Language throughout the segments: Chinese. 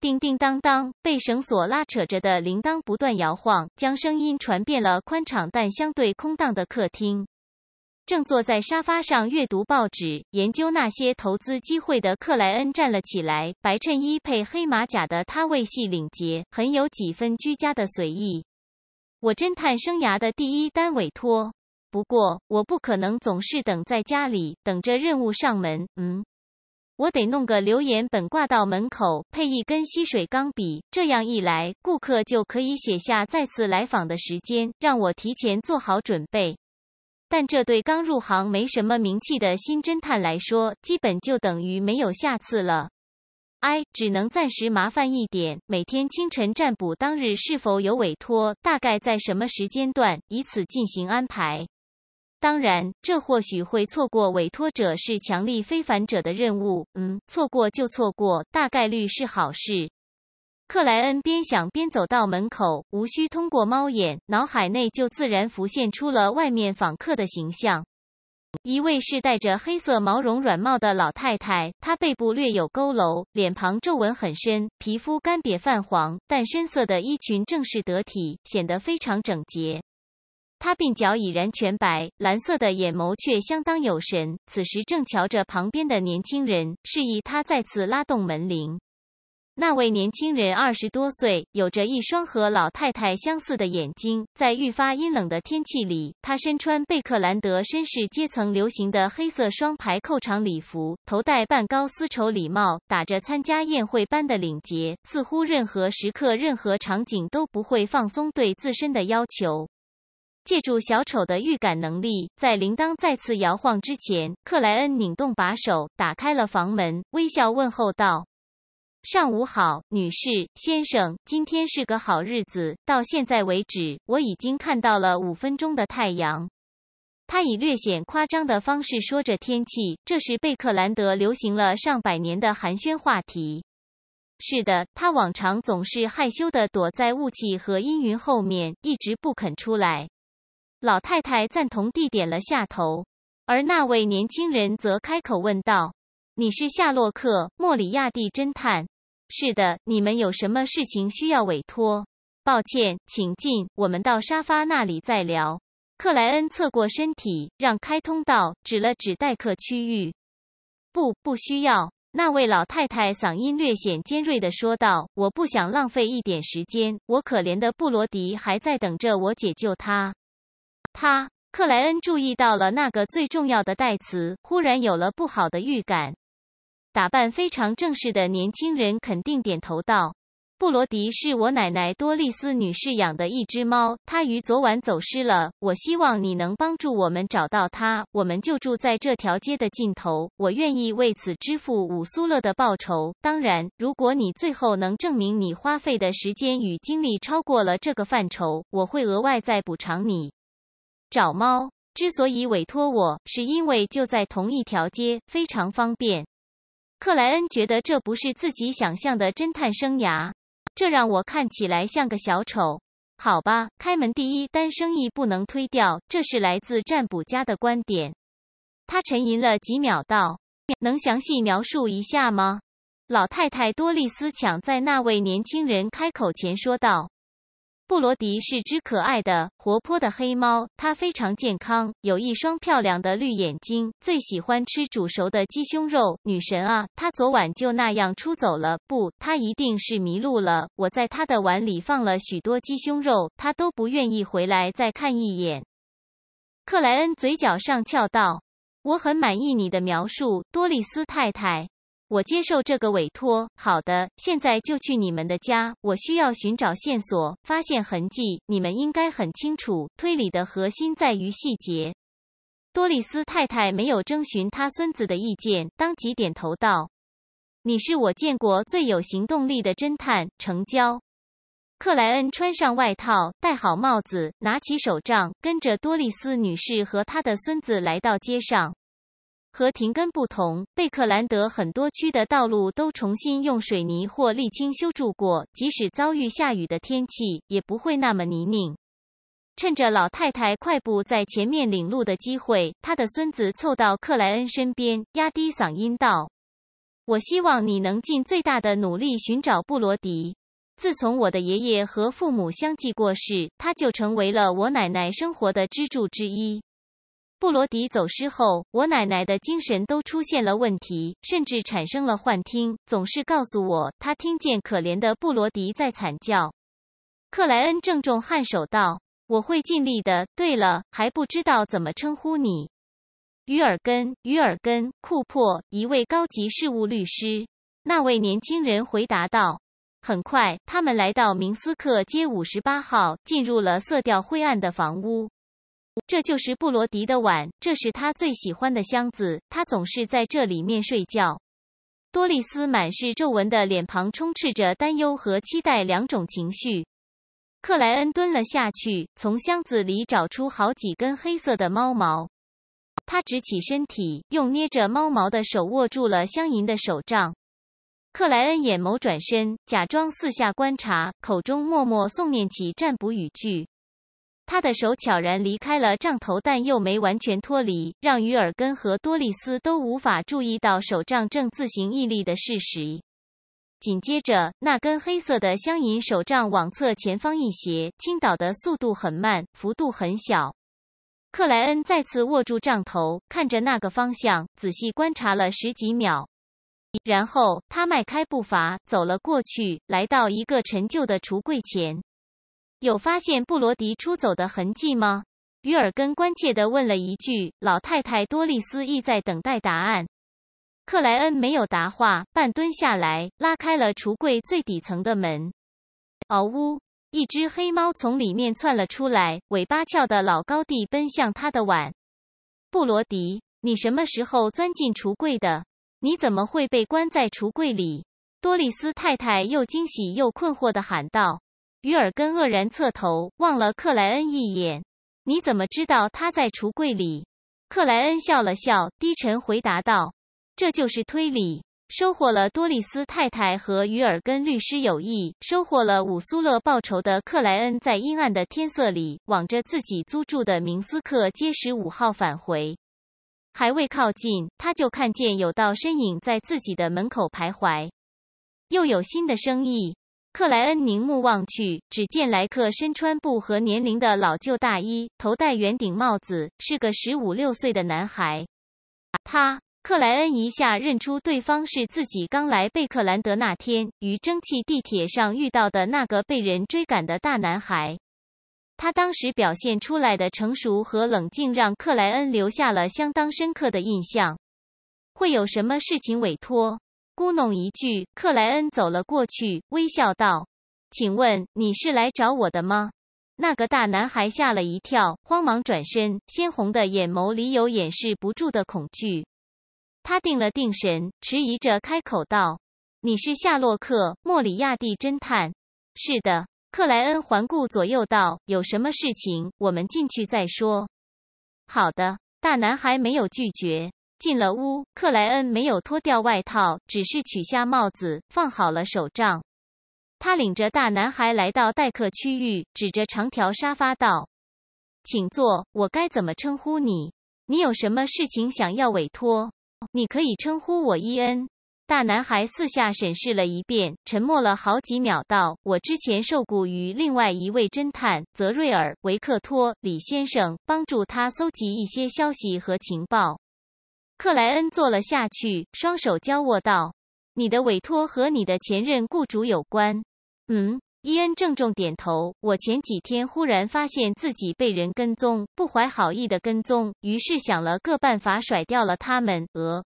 叮叮当当，被绳索拉扯着的铃铛不断摇晃，将声音传遍了宽敞但相对空荡的客厅。正坐在沙发上阅读报纸、研究那些投资机会的克莱恩站了起来。白衬衣配黑马甲的他，位系领结，很有几分居家的随意。我侦探生涯的第一单委托，不过我不可能总是等在家里等着任务上门。嗯。我得弄个留言本挂到门口，配一根吸水钢笔。这样一来，顾客就可以写下再次来访的时间，让我提前做好准备。但这对刚入行、没什么名气的新侦探来说，基本就等于没有下次了。哎，只能暂时麻烦一点，每天清晨占卜当日是否有委托，大概在什么时间段，以此进行安排。当然，这或许会错过委托者是强力非凡者的任务。嗯，错过就错过，大概率是好事。克莱恩边想边走到门口，无需通过猫眼，脑海内就自然浮现出了外面访客的形象。一位是戴着黑色毛绒软帽的老太太，她背部略有佝偻，脸庞皱纹很深，皮肤干瘪泛黄，但深色的衣裙正式得体，显得非常整洁。他鬓角已然全白，蓝色的眼眸却相当有神。此时正瞧着旁边的年轻人，示意他再次拉动门铃。那位年轻人二十多岁，有着一双和老太太相似的眼睛。在愈发阴冷的天气里，他身穿贝克兰德绅士阶层流行的黑色双排扣长礼服，头戴半高丝绸礼帽，打着参加宴会般的领结，似乎任何时刻、任何场景都不会放松对自身的要求。借助小丑的预感能力，在铃铛再次摇晃之前，克莱恩拧动把手打开了房门，微笑问候道：“上午好，女士、先生。今天是个好日子。到现在为止，我已经看到了五分钟的太阳。”他以略显夸张的方式说着天气，这是贝克兰德流行了上百年的寒暄话题。是的，他往常总是害羞地躲在雾气和阴云后面，一直不肯出来。老太太赞同地点了下头，而那位年轻人则开口问道：“你是夏洛克·莫里亚蒂侦探？”“是的，你们有什么事情需要委托？”“抱歉，请进，我们到沙发那里再聊。”克莱恩侧过身体，让开通道，指了指待客区域。“不，不需要。”那位老太太嗓音略显尖锐地说道：“我不想浪费一点时间，我可怜的布罗迪还在等着我解救他。”他克莱恩注意到了那个最重要的代词，忽然有了不好的预感。打扮非常正式的年轻人肯定点头道：“布罗迪是我奶奶多丽丝女士养的一只猫，它于昨晚走失了。我希望你能帮助我们找到它。我们就住在这条街的尽头，我愿意为此支付五苏勒的报酬。当然，如果你最后能证明你花费的时间与精力超过了这个范畴，我会额外再补偿你。”找猫之所以委托我，是因为就在同一条街，非常方便。克莱恩觉得这不是自己想象的侦探生涯，这让我看起来像个小丑。好吧，开门第一单生意不能推掉，这是来自占卜家的观点。他沉吟了几秒，道：“能详细描述一下吗？”老太太多丽丝抢在那位年轻人开口前说道。布罗迪是只可爱的、活泼的黑猫，它非常健康，有一双漂亮的绿眼睛，最喜欢吃煮熟的鸡胸肉。女神啊，它昨晚就那样出走了，不，它一定是迷路了。我在它的碗里放了许多鸡胸肉，它都不愿意回来再看一眼。克莱恩嘴角上翘道：“我很满意你的描述，多丽丝太太。”我接受这个委托。好的，现在就去你们的家。我需要寻找线索，发现痕迹。你们应该很清楚，推理的核心在于细节。多丽丝太太没有征询她孙子的意见，当即点头道：“你是我见过最有行动力的侦探。”成交。克莱恩穿上外套，戴好帽子，拿起手杖，跟着多丽丝女士和她的孙子来到街上。和停耕不同，贝克兰德很多区的道路都重新用水泥或沥青修筑过，即使遭遇下雨的天气，也不会那么泥泞。趁着老太太快步在前面领路的机会，他的孙子凑到克莱恩身边，压低嗓音道：“我希望你能尽最大的努力寻找布罗迪。自从我的爷爷和父母相继过世，他就成为了我奶奶生活的支柱之一。”布罗迪走失后，我奶奶的精神都出现了问题，甚至产生了幻听，总是告诉我她听见可怜的布罗迪在惨叫。克莱恩郑重颔首道：“我会尽力的。”对了，还不知道怎么称呼你，于尔根，于尔根·库珀，一位高级事务律师。那位年轻人回答道。很快，他们来到明斯克街五十八号，进入了色调灰暗的房屋。这就是布罗迪的碗，这是他最喜欢的箱子，他总是在这里面睡觉。多丽丝满是皱纹的脸庞充斥着担忧和期待两种情绪。克莱恩蹲了下去，从箱子里找出好几根黑色的猫毛。他直起身体，用捏着猫毛的手握住了香银的手杖。克莱恩眼眸转身，假装四下观察，口中默默诵念起占卜语句。他的手悄然离开了杖头，但又没完全脱离，让于尔根和多丽丝都无法注意到手杖正自行屹立的事实。紧接着，那根黑色的镶银手杖往侧前方一斜，倾倒的速度很慢，幅度很小。克莱恩再次握住杖头，看着那个方向，仔细观察了十几秒，然后他迈开步伐走了过去，来到一个陈旧的橱柜前。有发现布罗迪出走的痕迹吗？于尔根关切地问了一句。老太太多丽丝意在等待答案。克莱恩没有答话，半蹲下来，拉开了橱柜最底层的门。嗷呜！一只黑猫从里面窜了出来，尾巴翘的老高地，奔向他的碗。布罗迪，你什么时候钻进橱柜的？你怎么会被关在橱柜里？多丽丝太太又惊喜又困惑地喊道。于尔根愕然侧头望了克莱恩一眼：“你怎么知道他在橱柜里？”克莱恩笑了笑，低沉回答道：“这就是推理。”收获了多丽丝太太和于尔根律师友谊，收获了伍苏勒报酬的克莱恩，在阴暗的天色里往着自己租住的明斯克街十五号返回。还未靠近，他就看见有道身影在自己的门口徘徊。又有新的生意。克莱恩凝目望去，只见莱克身穿不合年龄的老旧大衣，头戴圆顶帽子，是个十五六岁的男孩。他，克莱恩一下认出对方是自己刚来贝克兰德那天于蒸汽地铁上遇到的那个被人追赶的大男孩。他当时表现出来的成熟和冷静让克莱恩留下了相当深刻的印象。会有什么事情委托？咕哝一句，克莱恩走了过去，微笑道：“请问你是来找我的吗？”那个大男孩吓了一跳，慌忙转身，鲜红的眼眸里有掩饰不住的恐惧。他定了定神，迟疑着开口道：“你是夏洛克·莫里亚蒂侦探？”“是的。”克莱恩环顾左右道：“有什么事情，我们进去再说。”“好的。”大男孩没有拒绝。进了屋，克莱恩没有脱掉外套，只是取下帽子，放好了手杖。他领着大男孩来到待客区域，指着长条沙发道：“请坐。我该怎么称呼你？你有什么事情想要委托？你可以称呼我伊恩。”大男孩四下审视了一遍，沉默了好几秒，道：“我之前受雇于另外一位侦探泽瑞尔维克托李先生，帮助他搜集一些消息和情报。”克莱恩坐了下去，双手交握道：“你的委托和你的前任雇主有关。”嗯，伊恩郑重点头。我前几天忽然发现自己被人跟踪，不怀好意的跟踪，于是想了个办法甩掉了他们。呃，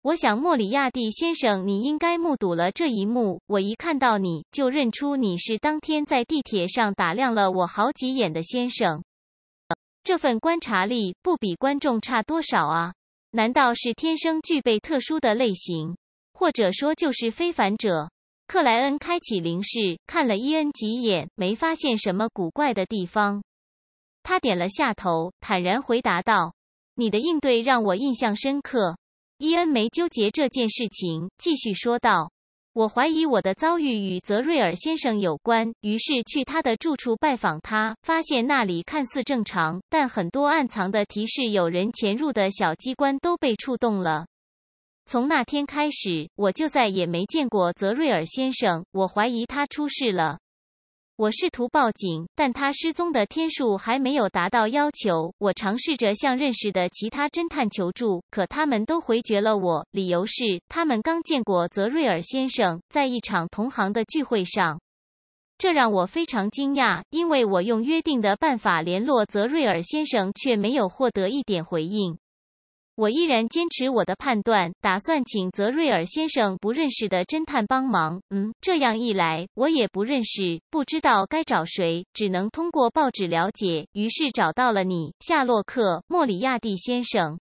我想莫里亚蒂先生，你应该目睹了这一幕。我一看到你就认出你是当天在地铁上打量了我好几眼的先生，这份观察力不比观众差多少啊。难道是天生具备特殊的类型，或者说就是非凡者？克莱恩开启灵视，看了伊恩几眼，没发现什么古怪的地方。他点了下头，坦然回答道：“你的应对让我印象深刻。”伊恩没纠结这件事情，继续说道。我怀疑我的遭遇与泽瑞尔先生有关，于是去他的住处拜访他，发现那里看似正常，但很多暗藏的提示、有人潜入的小机关都被触动了。从那天开始，我就再也没见过泽瑞尔先生，我怀疑他出事了。我试图报警，但他失踪的天数还没有达到要求。我尝试着向认识的其他侦探求助，可他们都回绝了我，理由是他们刚见过泽瑞尔先生在一场同行的聚会上。这让我非常惊讶，因为我用约定的办法联络泽瑞尔先生，却没有获得一点回应。我依然坚持我的判断，打算请泽瑞尔先生不认识的侦探帮忙。嗯，这样一来，我也不认识，不知道该找谁，只能通过报纸了解。于是找到了你，夏洛克·莫里亚蒂先生。